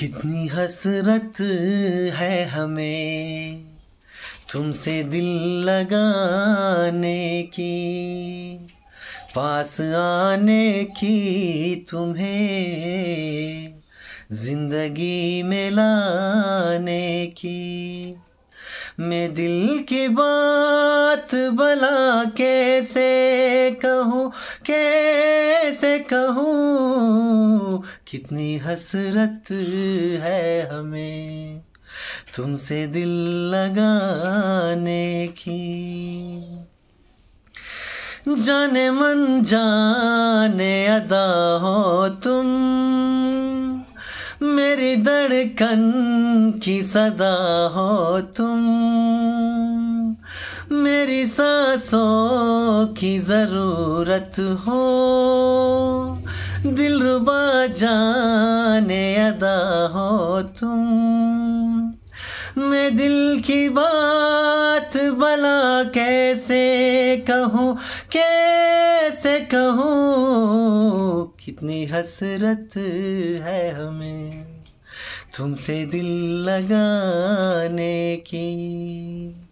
कितनी हसरत है हमें तुमसे दिल लगाने की पास आने की तुम्हें जिंदगी में लाने की मैं दिल की बात भला कैसे कहूँ कैसे कहूँ कितनी हसरत है हमें तुमसे दिल लगाने की जाने मन जाने अदा हो तुम मेरी धड़कन की सदा हो तुम मेरी सांसों की ज़रूरत हो दिल रुबा जाने अदा हो तुम मैं दिल की बात भला कैसे कहूँ कैसे कहूँ कितनी हसरत है हमें तुमसे दिल लगाने की